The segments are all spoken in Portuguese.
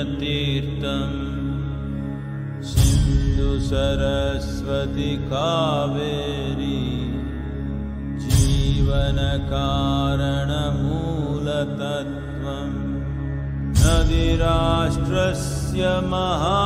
सिन्धुसरस्वति कावेरी जीवनकारणमूलतत्त्वं नदी राष्ट्रस्य महा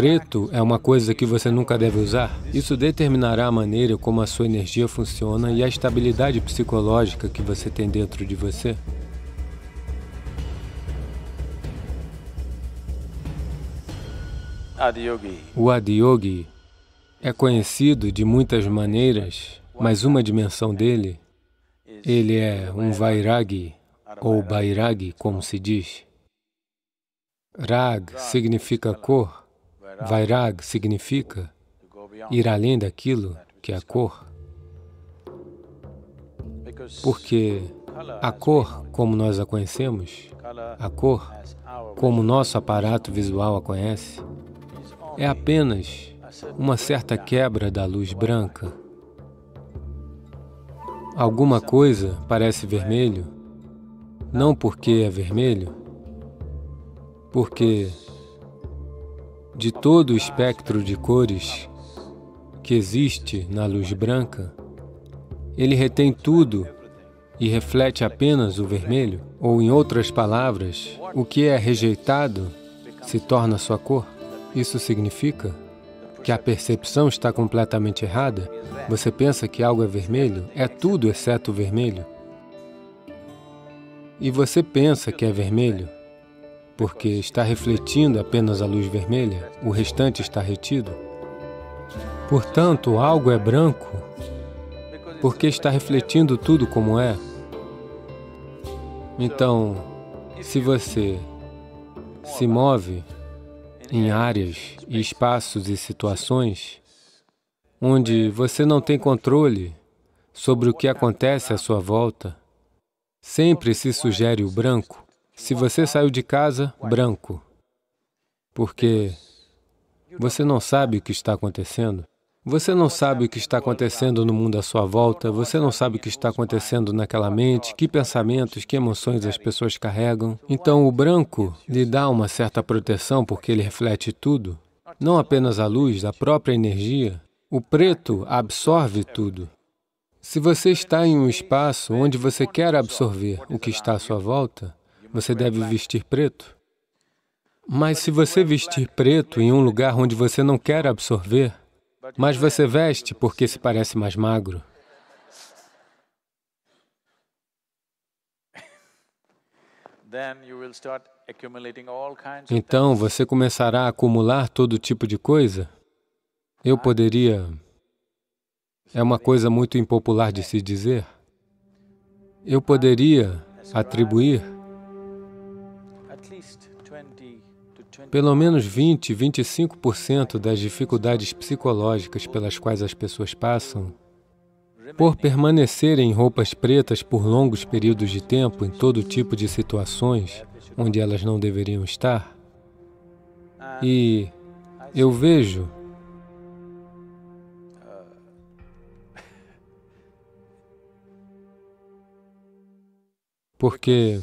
preto é uma coisa que você nunca deve usar. Isso determinará a maneira como a sua energia funciona e a estabilidade psicológica que você tem dentro de você. O Adiyogi é conhecido de muitas maneiras, mas uma dimensão dele, ele é um Vairagi, ou Bairagi, como se diz. Rag significa cor, Vairag significa ir além daquilo que é a cor, porque a cor, como nós a conhecemos, a cor, como nosso aparato visual a conhece, é apenas uma certa quebra da luz branca. Alguma coisa parece vermelho, não porque é vermelho, porque de todo o espectro de cores que existe na luz branca, ele retém tudo e reflete apenas o vermelho, ou em outras palavras, o que é rejeitado se torna sua cor. Isso significa que a percepção está completamente errada. Você pensa que algo é vermelho, é tudo exceto o vermelho. E você pensa que é vermelho, porque está refletindo apenas a luz vermelha, o restante está retido. Portanto, algo é branco porque está refletindo tudo como é. Então, se você se move em áreas e espaços e situações onde você não tem controle sobre o que acontece à sua volta, sempre se sugere o branco. Se você saiu de casa, branco, porque você não sabe o que está acontecendo. Você não sabe o que está acontecendo no mundo à sua volta, você não sabe o que está acontecendo naquela mente, que pensamentos, que emoções as pessoas carregam. Então, o branco lhe dá uma certa proteção porque ele reflete tudo, não apenas a luz, a própria energia. O preto absorve tudo. Se você está em um espaço onde você quer absorver o que está à sua volta, você deve vestir preto. Mas se você vestir preto em um lugar onde você não quer absorver, mas você veste porque se parece mais magro. Então você começará a acumular todo tipo de coisa. Eu poderia... É uma coisa muito impopular de se dizer. Eu poderia atribuir Pelo menos 20, 25% das dificuldades psicológicas pelas quais as pessoas passam, por permanecerem em roupas pretas por longos períodos de tempo em todo tipo de situações onde elas não deveriam estar, e eu vejo porque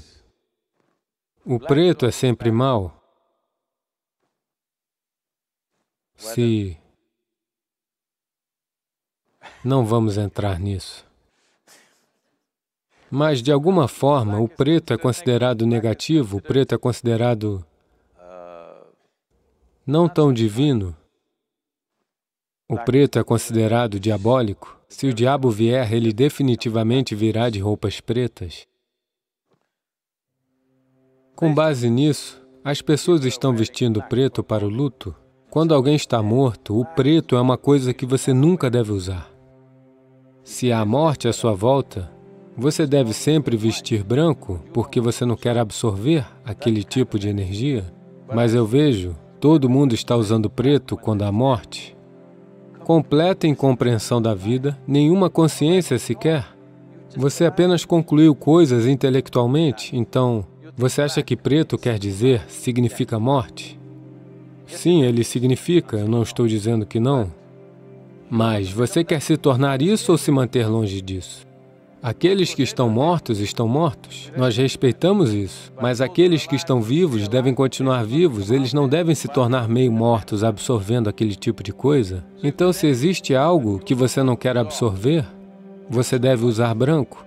o preto é sempre mal, se não vamos entrar nisso. Mas, de alguma forma, o preto é considerado negativo, o preto é considerado não tão divino, o preto é considerado diabólico. Se o diabo vier, ele definitivamente virá de roupas pretas. Com base nisso, as pessoas estão vestindo preto para o luto. Quando alguém está morto, o preto é uma coisa que você nunca deve usar. Se há morte à sua volta, você deve sempre vestir branco, porque você não quer absorver aquele tipo de energia. Mas eu vejo, todo mundo está usando preto quando há morte. Completa incompreensão da vida, nenhuma consciência sequer. Você apenas concluiu coisas intelectualmente, então você acha que preto quer dizer significa morte? Sim, ele significa, eu não estou dizendo que não. Mas você quer se tornar isso ou se manter longe disso? Aqueles que estão mortos estão mortos. Nós respeitamos isso. Mas aqueles que estão vivos devem continuar vivos. Eles não devem se tornar meio mortos absorvendo aquele tipo de coisa. Então, se existe algo que você não quer absorver, você deve usar branco.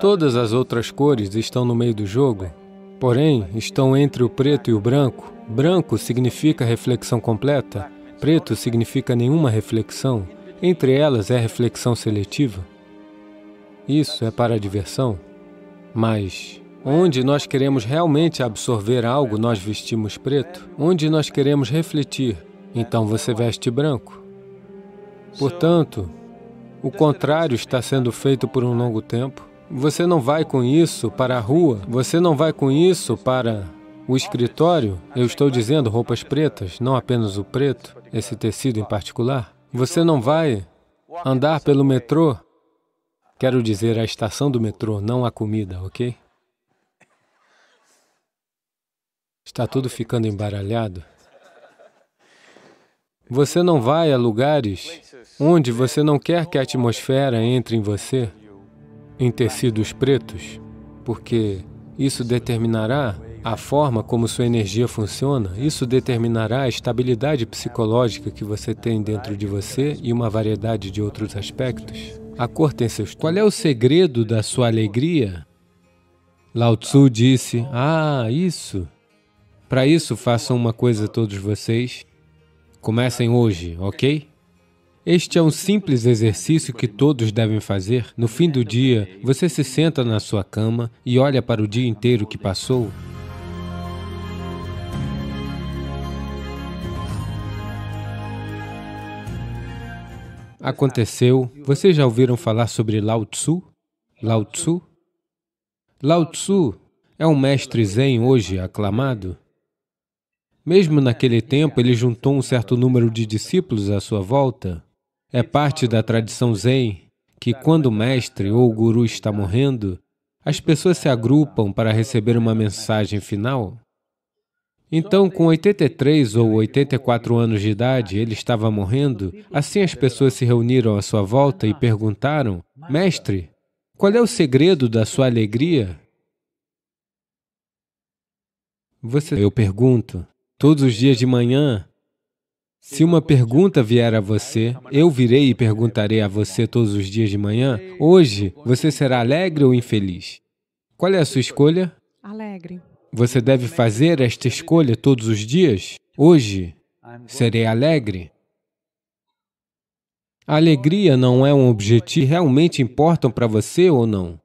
Todas as outras cores estão no meio do jogo, porém, estão entre o preto e o branco. Branco significa reflexão completa, preto significa nenhuma reflexão, entre elas é reflexão seletiva. Isso é para a diversão. Mas onde nós queremos realmente absorver algo, nós vestimos preto. Onde nós queremos refletir, então você veste branco. Portanto, o contrário está sendo feito por um longo tempo. Você não vai com isso para a rua, você não vai com isso para o escritório, eu estou dizendo roupas pretas, não apenas o preto, esse tecido em particular. Você não vai andar pelo metrô. Quero dizer, a estação do metrô, não a comida, ok? Está tudo ficando embaralhado. Você não vai a lugares onde você não quer que a atmosfera entre em você, em tecidos pretos, porque isso determinará a forma como sua energia funciona, isso determinará a estabilidade psicológica que você tem dentro de você e uma variedade de outros aspectos. A cor tem seus... Qual é o segredo da sua alegria? Lao Tzu disse, ah, isso. Para isso, façam uma coisa todos vocês. Comecem hoje, ok? Este é um simples exercício que todos devem fazer. No fim do dia, você se senta na sua cama e olha para o dia inteiro que passou aconteceu. Vocês já ouviram falar sobre Lao Tzu? Lao Tzu? Lao Tzu é um mestre zen hoje aclamado. Mesmo naquele tempo, ele juntou um certo número de discípulos à sua volta. É parte da tradição zen que, quando o mestre ou o guru está morrendo, as pessoas se agrupam para receber uma mensagem final. Então, com 83 ou 84 anos de idade, ele estava morrendo. Assim, as pessoas se reuniram à sua volta e perguntaram: Mestre, qual é o segredo da sua alegria? Você... Eu pergunto, todos os dias de manhã, se uma pergunta vier a você, eu virei e perguntarei a você todos os dias de manhã, hoje você será alegre ou infeliz? Qual é a sua escolha? Alegre. Você deve fazer esta escolha todos os dias. Hoje, serei alegre. A alegria não é um objetivo que realmente importam para você ou não.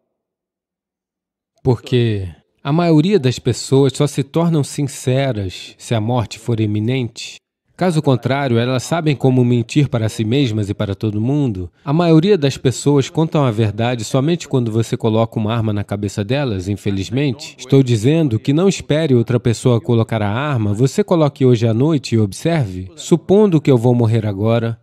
Porque a maioria das pessoas só se tornam sinceras se a morte for iminente. Caso contrário, elas sabem como mentir para si mesmas e para todo mundo. A maioria das pessoas contam a verdade somente quando você coloca uma arma na cabeça delas, infelizmente. Estou dizendo que não espere outra pessoa colocar a arma, você coloque hoje à noite e observe. Supondo que eu vou morrer agora,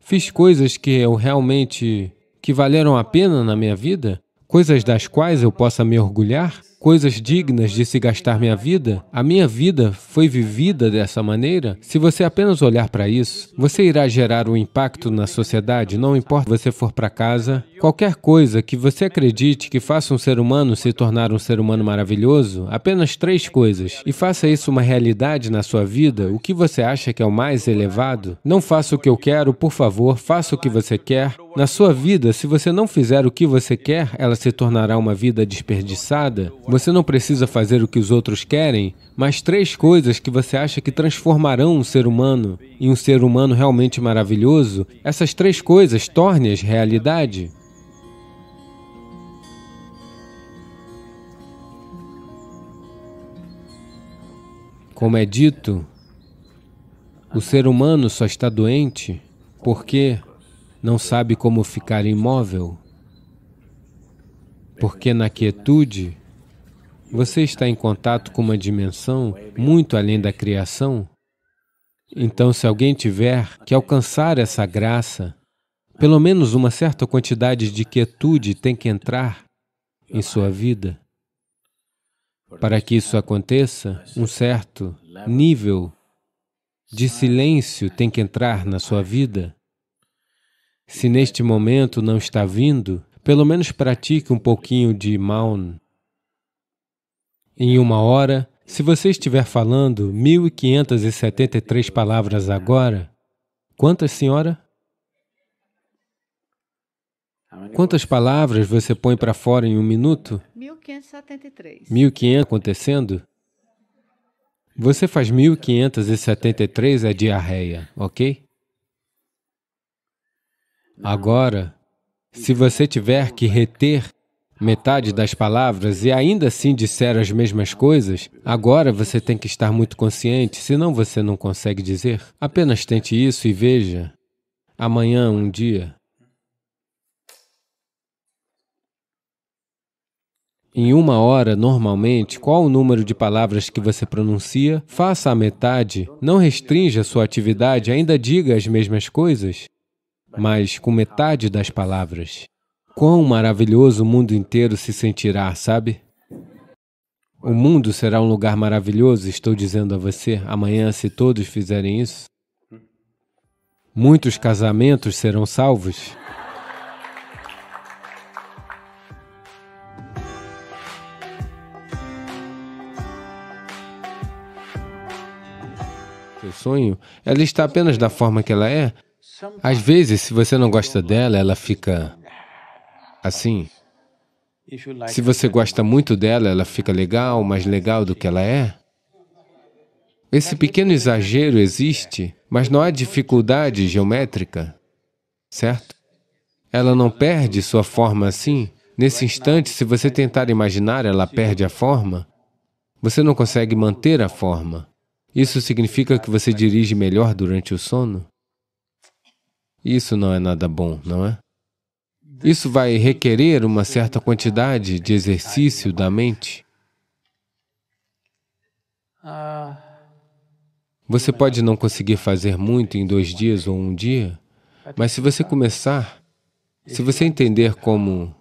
fiz coisas que eu realmente que valeram a pena na minha vida? Coisas das quais eu possa me orgulhar? coisas dignas de se gastar minha vida? A minha vida foi vivida dessa maneira? Se você apenas olhar para isso, você irá gerar um impacto na sociedade, não importa se você for para casa. Qualquer coisa que você acredite que faça um ser humano se tornar um ser humano maravilhoso, apenas três coisas, e faça isso uma realidade na sua vida, o que você acha que é o mais elevado? Não faça o que eu quero, por favor, faça o que você quer. Na sua vida, se você não fizer o que você quer, ela se tornará uma vida desperdiçada. Você não precisa fazer o que os outros querem, mas três coisas que você acha que transformarão um ser humano em um ser humano realmente maravilhoso, essas três coisas torne-as realidade. Como é dito, o ser humano só está doente porque não sabe como ficar imóvel, porque na quietude você está em contato com uma dimensão muito além da criação. Então, se alguém tiver que alcançar essa graça, pelo menos uma certa quantidade de quietude tem que entrar em sua vida. Para que isso aconteça, um certo nível de silêncio tem que entrar na sua vida. Se neste momento não está vindo, pelo menos pratique um pouquinho de Maun. Em uma hora, se você estiver falando 1573 palavras agora, quantas, senhora? Quantas palavras você põe para fora em um minuto? 1573. 1500 acontecendo? Você faz 1573 é diarreia, ok? Agora, se você tiver que reter metade das palavras e ainda assim disser as mesmas coisas, agora você tem que estar muito consciente, senão você não consegue dizer. Apenas tente isso e veja. Amanhã, um dia. Em uma hora, normalmente, qual o número de palavras que você pronuncia? Faça a metade, não restrinja sua atividade, ainda diga as mesmas coisas mas com metade das palavras. Quão maravilhoso o mundo inteiro se sentirá, sabe? O mundo será um lugar maravilhoso, estou dizendo a você, amanhã, se todos fizerem isso. Muitos casamentos serão salvos. Seu sonho, ela está apenas da forma que ela é, às vezes, se você não gosta dela, ela fica assim. Se você gosta muito dela, ela fica legal, mais legal do que ela é. Esse pequeno exagero existe, mas não há dificuldade geométrica, certo? Ela não perde sua forma assim. Nesse instante, se você tentar imaginar, ela perde a forma. Você não consegue manter a forma. Isso significa que você dirige melhor durante o sono? Isso não é nada bom, não é? Isso vai requerer uma certa quantidade de exercício da mente. Ah. Você pode não conseguir fazer muito em dois dias ou um dia, mas se você começar, se você entender como...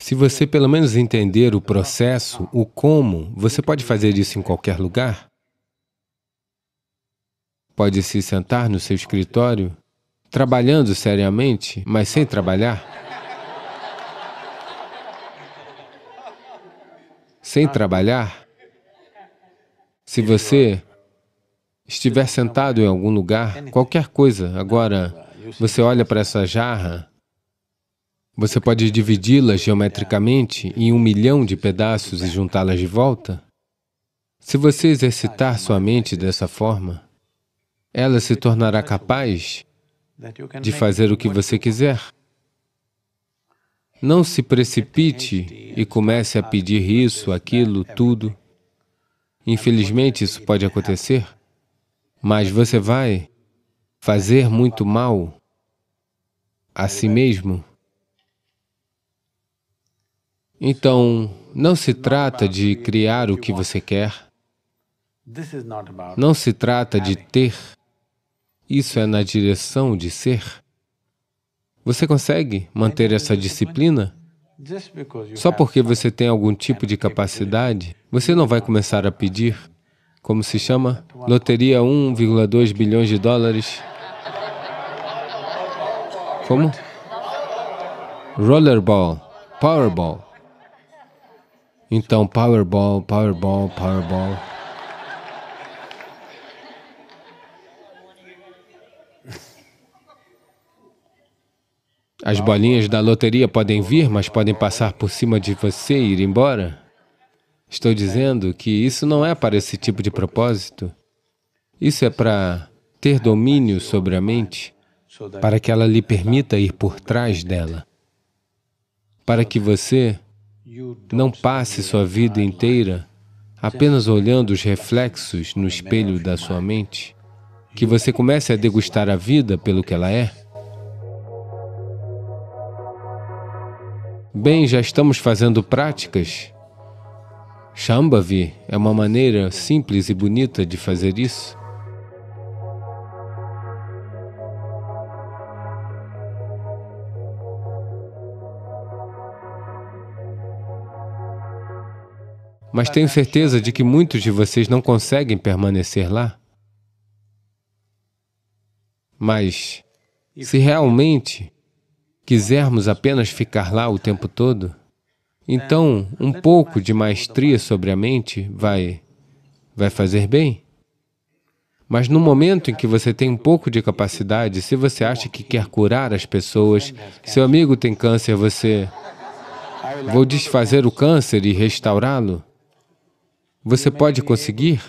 Se você pelo menos entender o processo, o como, você pode fazer isso em qualquer lugar. Pode se sentar no seu escritório trabalhando seriamente, mas sem trabalhar? Sem trabalhar? Se você estiver sentado em algum lugar, qualquer coisa, agora você olha para essa jarra, você pode dividi-la geometricamente em um milhão de pedaços e juntá-las de volta? Se você exercitar sua mente dessa forma, ela se tornará capaz de fazer o que você quiser. Não se precipite e comece a pedir isso, aquilo, tudo. Infelizmente, isso pode acontecer, mas você vai fazer muito mal a si mesmo. Então, não se trata de criar o que você quer, não se trata de ter isso é na direção de ser. Você consegue manter essa disciplina? Só porque você tem algum tipo de capacidade, você não vai começar a pedir, como se chama, loteria 1,2 bilhões de dólares. Como? Rollerball, Powerball. Então, Powerball, Powerball, Powerball. As bolinhas da loteria podem vir, mas podem passar por cima de você e ir embora. Estou dizendo que isso não é para esse tipo de propósito. Isso é para ter domínio sobre a mente, para que ela lhe permita ir por trás dela, para que você não passe sua vida inteira apenas olhando os reflexos no espelho da sua mente, que você comece a degustar a vida pelo que ela é. Bem, já estamos fazendo práticas. Shambhavi é uma maneira simples e bonita de fazer isso. Mas tenho certeza de que muitos de vocês não conseguem permanecer lá. Mas, se realmente quisermos apenas ficar lá o tempo todo, então um pouco de maestria sobre a mente vai, vai fazer bem. Mas no momento em que você tem um pouco de capacidade, se você acha que quer curar as pessoas, seu amigo tem câncer, você... Vou desfazer o câncer e restaurá-lo. Você pode conseguir,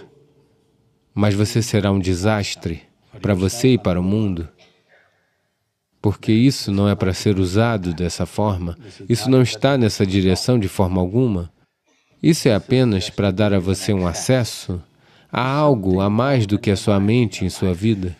mas você será um desastre para você e para o mundo porque isso não é para ser usado dessa forma, isso não está nessa direção de forma alguma. Isso é apenas para dar a você um acesso a algo a mais do que a sua mente em sua vida.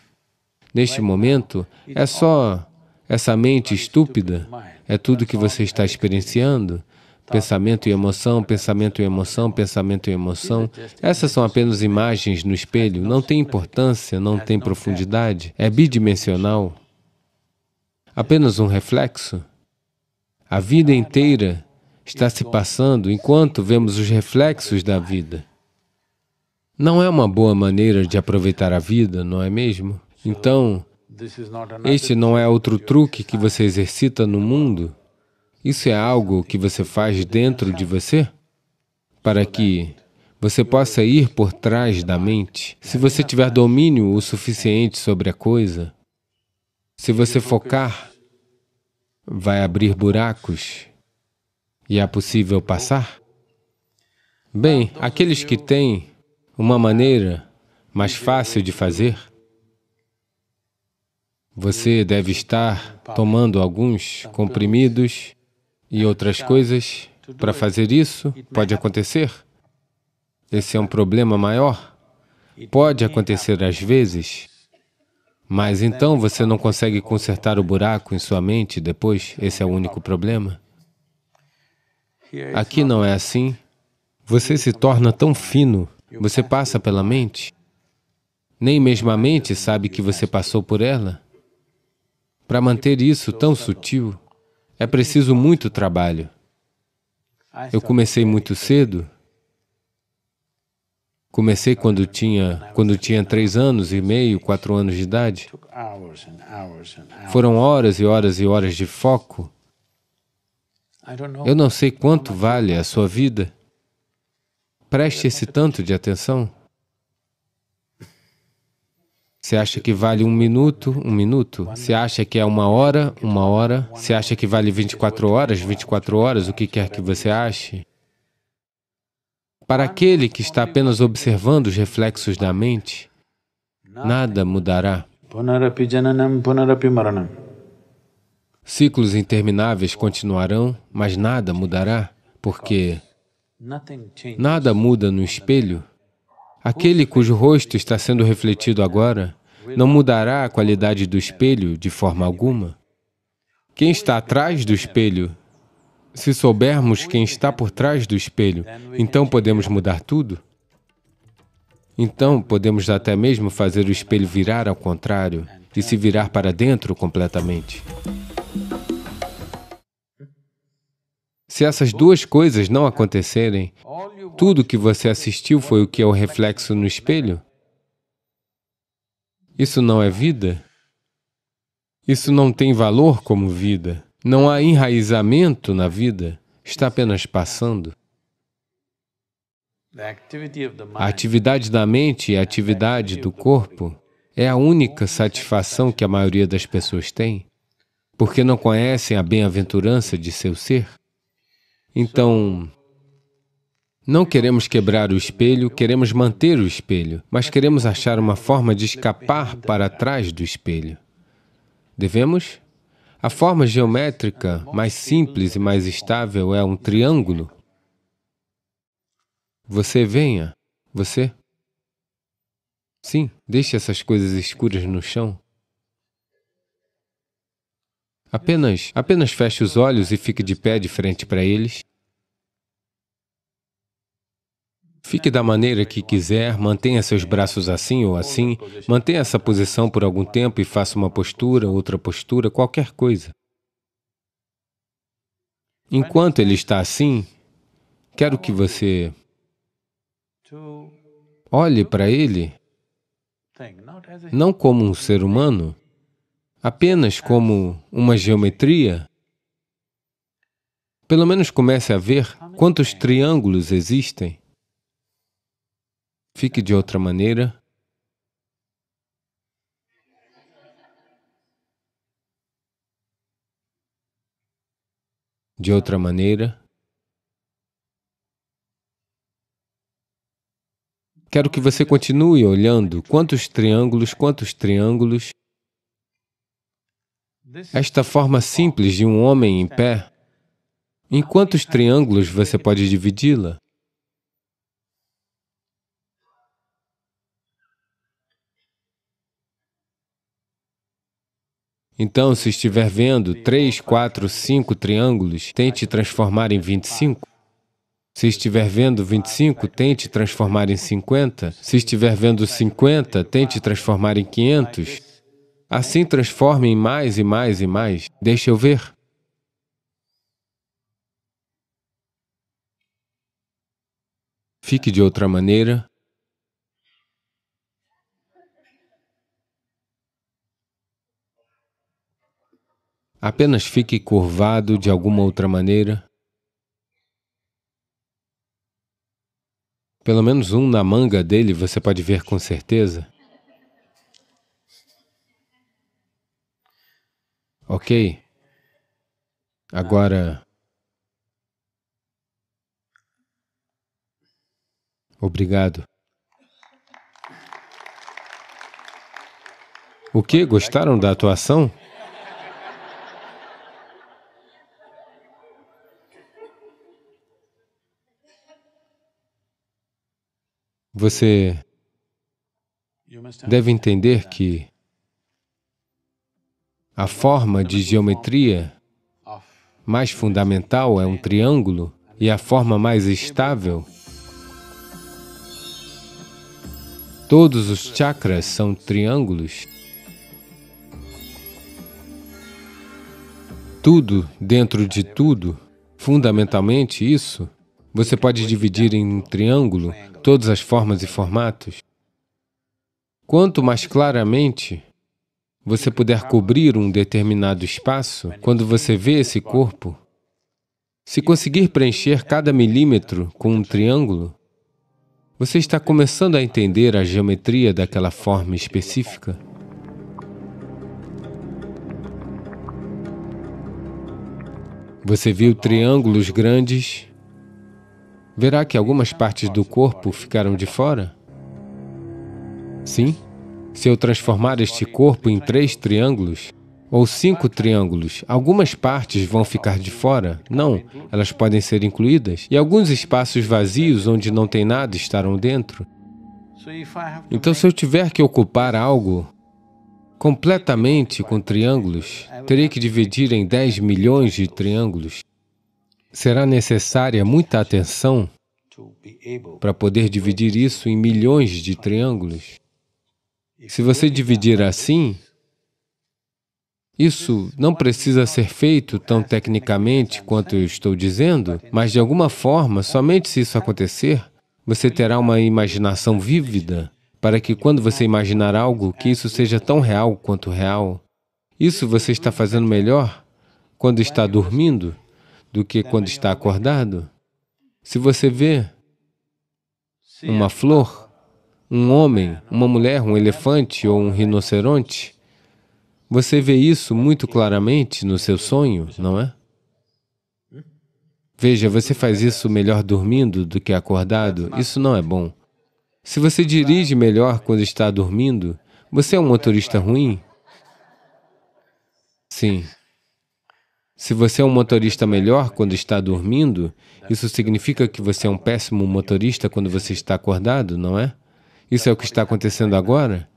Neste momento, é só essa mente estúpida, é tudo que você está experienciando, pensamento e emoção, pensamento e emoção, pensamento e emoção. Essas são apenas imagens no espelho, não tem importância, não tem profundidade, é bidimensional apenas um reflexo. A vida inteira está se passando enquanto vemos os reflexos da vida. Não é uma boa maneira de aproveitar a vida, não é mesmo? Então, este não é outro truque que você exercita no mundo. Isso é algo que você faz dentro de você para que você possa ir por trás da mente. Se você tiver domínio o suficiente sobre a coisa, se você focar, vai abrir buracos e é possível passar? Bem, aqueles que têm uma maneira mais fácil de fazer, você deve estar tomando alguns comprimidos e outras coisas para fazer isso, pode acontecer. Esse é um problema maior. Pode acontecer às vezes. Mas né? então você não consegue consertar o buraco em sua mente depois? Esse é o único problema? Aqui não é assim. Você se torna tão fino, você passa pela mente. Nem mesmo a mente sabe que você passou por ela. Para manter isso tão sutil, é preciso muito trabalho. Eu comecei muito cedo, Comecei quando tinha, quando tinha três anos e meio, quatro anos de idade. Foram horas e horas e horas de foco. Eu não sei quanto vale a sua vida. Preste esse tanto de atenção. Você acha que vale um minuto, um minuto? Você acha que é uma hora, uma hora? Você acha que vale 24 horas, 24 horas, o que quer que você ache? Para aquele que está apenas observando os reflexos da mente, nada mudará. Ciclos intermináveis continuarão, mas nada mudará, porque nada muda no espelho. Aquele cujo rosto está sendo refletido agora não mudará a qualidade do espelho de forma alguma. Quem está atrás do espelho se soubermos quem está por trás do espelho, é, então podemos mudar tudo? Então podemos até mesmo fazer o espelho virar ao contrário e se virar para dentro completamente. Se essas duas coisas não acontecerem, tudo que você assistiu foi o que é o reflexo no espelho? Isso não é vida? Isso não tem valor como vida. Não há enraizamento na vida, está apenas passando. A atividade da mente e a atividade do corpo é a única satisfação que a maioria das pessoas tem, porque não conhecem a bem-aventurança de seu ser. Então, não queremos quebrar o espelho, queremos manter o espelho, mas queremos achar uma forma de escapar para trás do espelho. Devemos? A forma geométrica mais simples e mais estável é um triângulo. Você venha, você. Sim, deixe essas coisas escuras no chão. Apenas, apenas feche os olhos e fique de pé de frente para eles. Fique da maneira que quiser, mantenha seus braços assim ou assim, mantenha essa posição por algum tempo e faça uma postura, outra postura, qualquer coisa. Enquanto ele está assim, quero que você olhe para ele não como um ser humano, apenas como uma geometria. Pelo menos comece a ver quantos triângulos existem. Fique de outra maneira. De outra maneira. Quero que você continue olhando quantos triângulos, quantos triângulos. Esta forma simples de um homem em pé, em quantos triângulos você pode dividi-la? Então, se estiver vendo 3, 4, 5 triângulos, tente transformar em 25. Se estiver vendo 25, tente transformar em 50. Se estiver vendo 50, tente transformar em 500. Assim, transforme em mais e mais e mais. Deixa eu ver. Fique de outra maneira, Apenas fique curvado de alguma outra maneira. Pelo menos um na manga dele você pode ver com certeza. Ok. Agora. Obrigado. O que? Gostaram da atuação? Você deve entender que a forma de geometria mais fundamental é um triângulo e a forma mais estável. Todos os chakras são triângulos. Tudo dentro de tudo, fundamentalmente isso, você pode dividir em um triângulo todas as formas e formatos. Quanto mais claramente você puder cobrir um determinado espaço, quando você vê esse corpo, se conseguir preencher cada milímetro com um triângulo, você está começando a entender a geometria daquela forma específica. Você viu triângulos grandes, Verá que algumas partes do corpo ficaram de fora? Sim. Se eu transformar este corpo em três triângulos, ou cinco triângulos, algumas partes vão ficar de fora? Não, elas podem ser incluídas. E alguns espaços vazios onde não tem nada estarão dentro. Então, se eu tiver que ocupar algo completamente com triângulos, terei que dividir em 10 milhões de triângulos será necessária muita atenção para poder dividir isso em milhões de triângulos. Se você dividir assim, isso não precisa ser feito tão tecnicamente quanto eu estou dizendo, mas de alguma forma, somente se isso acontecer, você terá uma imaginação vívida para que quando você imaginar algo, que isso seja tão real quanto real. Isso você está fazendo melhor quando está dormindo do que quando está acordado. Se você vê uma é. flor, um homem, uma mulher, um elefante ou um rinoceronte, você vê isso muito claramente no seu sonho, não é? Veja, você faz isso melhor dormindo do que acordado, isso não é bom. Se você dirige melhor quando está dormindo, você é um motorista ruim? Sim. Se você é um motorista melhor quando está dormindo, isso significa que você é um péssimo motorista quando você está acordado, não é? Isso é o que está acontecendo agora?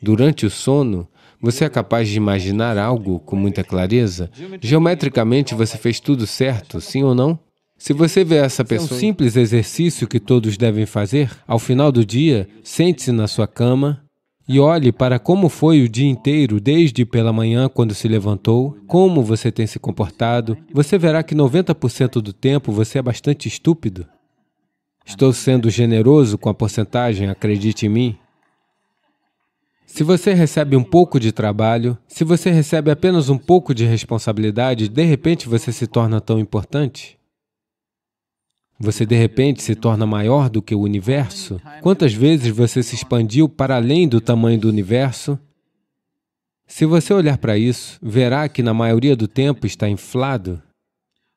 Durante o sono, você é capaz de imaginar algo com muita clareza? Geometricamente, você fez tudo certo, sim ou não? Se você vê essa pessoa... É um simples exercício que todos devem fazer. Ao final do dia, sente-se na sua cama, e olhe para como foi o dia inteiro, desde pela manhã quando se levantou, como você tem se comportado, você verá que 90% do tempo você é bastante estúpido. Estou sendo generoso com a porcentagem, acredite em mim. Se você recebe um pouco de trabalho, se você recebe apenas um pouco de responsabilidade, de repente você se torna tão importante? Você de repente se torna maior do que o universo? Quantas vezes você se expandiu para além do tamanho do universo? Se você olhar para isso, verá que na maioria do tempo está inflado.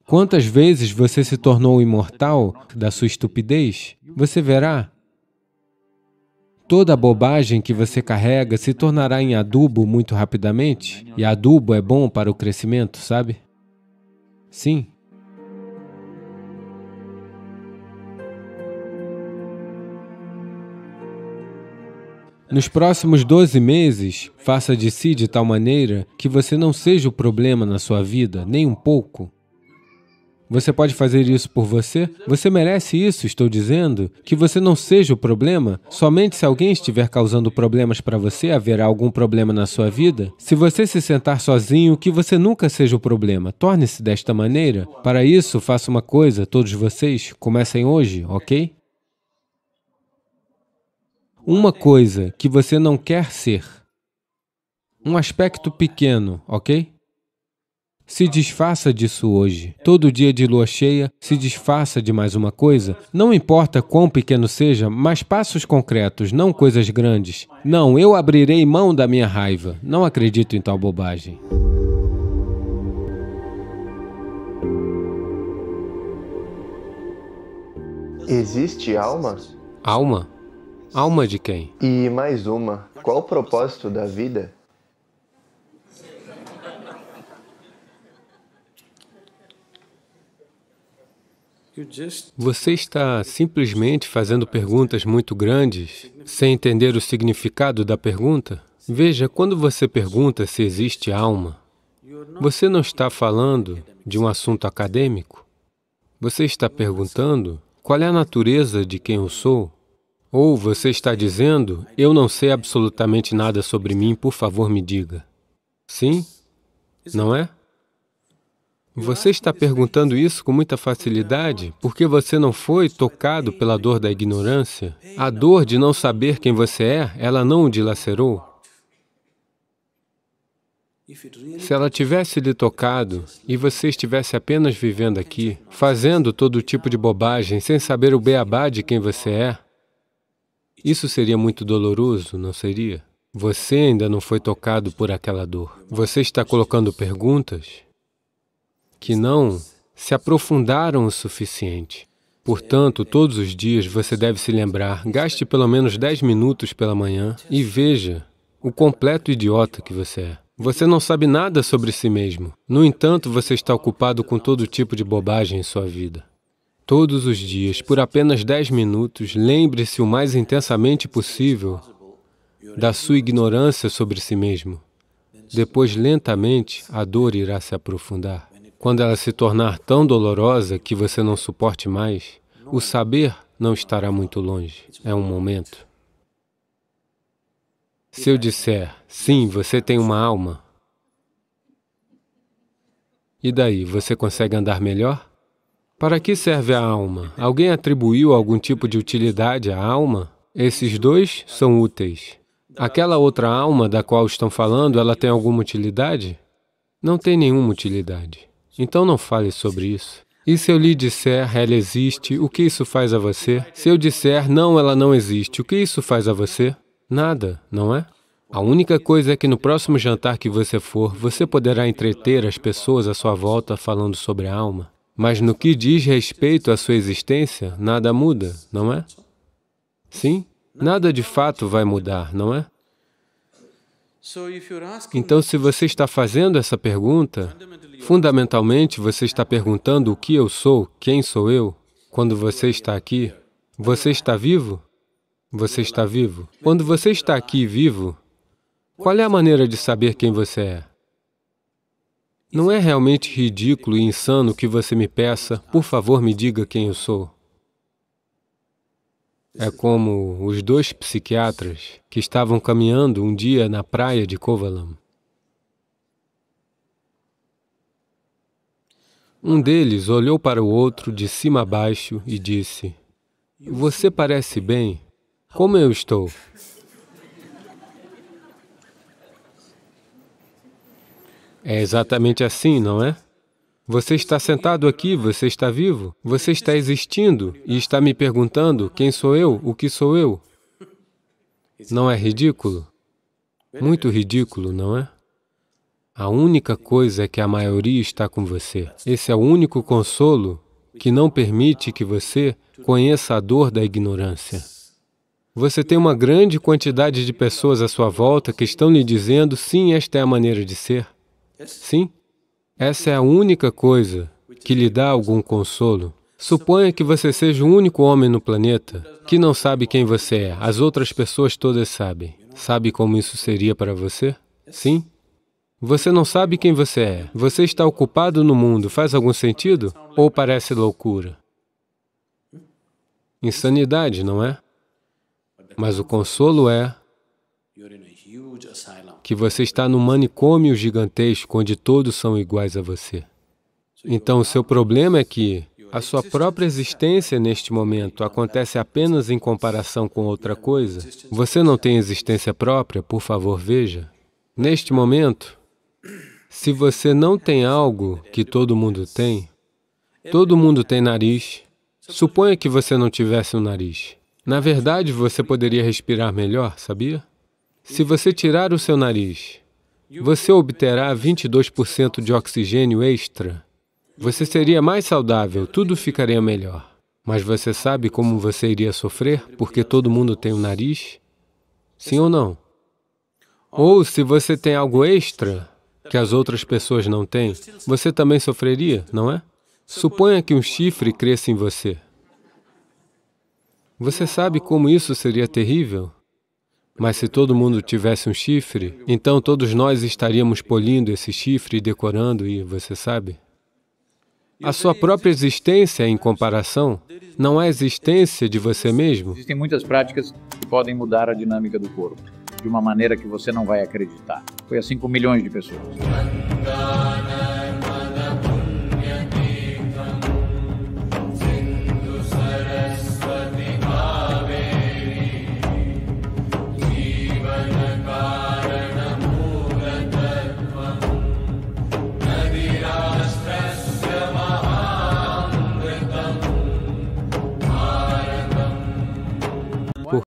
Quantas vezes você se tornou imortal da sua estupidez? Você verá. Toda a bobagem que você carrega se tornará em adubo muito rapidamente, e adubo é bom para o crescimento, sabe? Sim, Nos próximos 12 meses, faça de si de tal maneira que você não seja o problema na sua vida, nem um pouco. Você pode fazer isso por você? Você merece isso, estou dizendo. Que você não seja o problema? Somente se alguém estiver causando problemas para você, haverá algum problema na sua vida? Se você se sentar sozinho, que você nunca seja o problema. Torne-se desta maneira. Para isso, faça uma coisa, todos vocês. Comecem hoje, ok? Uma coisa que você não quer ser. Um aspecto pequeno, ok? Se desfaça disso hoje. Todo dia de lua cheia, se desfaça de mais uma coisa. Não importa quão pequeno seja, mas passos concretos, não coisas grandes. Não, eu abrirei mão da minha raiva. Não acredito em tal bobagem. Existe alma? Alma? Alma de quem? E mais uma. Qual o propósito da vida? Você está simplesmente fazendo perguntas muito grandes, sem entender o significado da pergunta? Veja, quando você pergunta se existe alma, você não está falando de um assunto acadêmico. Você está perguntando qual é a natureza de quem eu sou, ou você está dizendo, eu não sei absolutamente nada sobre mim, por favor me diga. Sim? Não é? Você está perguntando isso com muita facilidade porque você não foi tocado pela dor da ignorância. A dor de não saber quem você é, ela não o dilacerou. Se ela tivesse lhe tocado e você estivesse apenas vivendo aqui, fazendo todo tipo de bobagem, sem saber o beabá de quem você é, isso seria muito doloroso, não seria? Você ainda não foi tocado por aquela dor. Você está colocando perguntas que não se aprofundaram o suficiente. Portanto, todos os dias você deve se lembrar, gaste pelo menos 10 minutos pela manhã e veja o completo idiota que você é. Você não sabe nada sobre si mesmo. No entanto, você está ocupado com todo tipo de bobagem em sua vida. Todos os dias, por apenas 10 minutos, lembre-se o mais intensamente possível da sua ignorância sobre si mesmo. Depois, lentamente, a dor irá se aprofundar. Quando ela se tornar tão dolorosa que você não suporte mais, o saber não estará muito longe. É um momento. Se eu disser, sim, você tem uma alma, e daí, você consegue andar melhor? Para que serve a alma? Alguém atribuiu algum tipo de utilidade à alma? Esses dois são úteis. Aquela outra alma da qual estão falando, ela tem alguma utilidade? Não tem nenhuma utilidade. Então não fale sobre isso. E se eu lhe disser, ela existe, o que isso faz a você? Se eu disser, não, ela não existe, o que isso faz a você? Nada, não é? A única coisa é que no próximo jantar que você for, você poderá entreter as pessoas à sua volta falando sobre a alma. Mas no que diz respeito à sua existência, nada muda, não é? Sim? Nada de fato vai mudar, não é? Então, se você está fazendo essa pergunta, fundamentalmente você está perguntando o que eu sou, quem sou eu, quando você está aqui. Você está vivo? Você está vivo. Quando você está aqui vivo, qual é a maneira de saber quem você é? Não é realmente ridículo e insano que você me peça, por favor, me diga quem eu sou. É como os dois psiquiatras que estavam caminhando um dia na praia de Kovalam. Um deles olhou para o outro de cima a baixo e disse, Você parece bem. Como eu estou? É exatamente assim, não é? Você está sentado aqui, você está vivo, você está existindo e está me perguntando quem sou eu, o que sou eu. Não é ridículo? Muito ridículo, não é? A única coisa é que a maioria está com você. Esse é o único consolo que não permite que você conheça a dor da ignorância. Você tem uma grande quantidade de pessoas à sua volta que estão lhe dizendo, sim, esta é a maneira de ser. Sim, essa é a única coisa que lhe dá algum consolo. Suponha que você seja o único homem no planeta que não sabe quem você é. As outras pessoas todas sabem. Sabe como isso seria para você? Sim? Você não sabe quem você é. Você está ocupado no mundo. Faz algum sentido? Ou parece loucura? Insanidade, não é? Mas o consolo é que você está num manicômio gigantesco onde todos são iguais a você. Então, o seu problema é que a sua própria existência neste momento acontece apenas em comparação com outra coisa. Você não tem existência própria, por favor, veja. Neste momento, se você não tem algo que todo mundo tem, todo mundo tem nariz. Suponha que você não tivesse um nariz. Na verdade, você poderia respirar melhor, sabia? Se você tirar o seu nariz, você obterá 22% de oxigênio extra. Você seria mais saudável, tudo ficaria melhor. Mas você sabe como você iria sofrer porque todo mundo tem um nariz? Sim ou não? Ou se você tem algo extra que as outras pessoas não têm, você também sofreria, não é? Suponha que um chifre cresça em você. Você sabe como isso seria terrível? Mas se todo mundo tivesse um chifre, então todos nós estaríamos polindo esse chifre e decorando, e você sabe? A sua própria existência, em comparação, não é a existência de você mesmo. Existem muitas práticas que podem mudar a dinâmica do corpo, de uma maneira que você não vai acreditar. Foi assim com milhões de pessoas.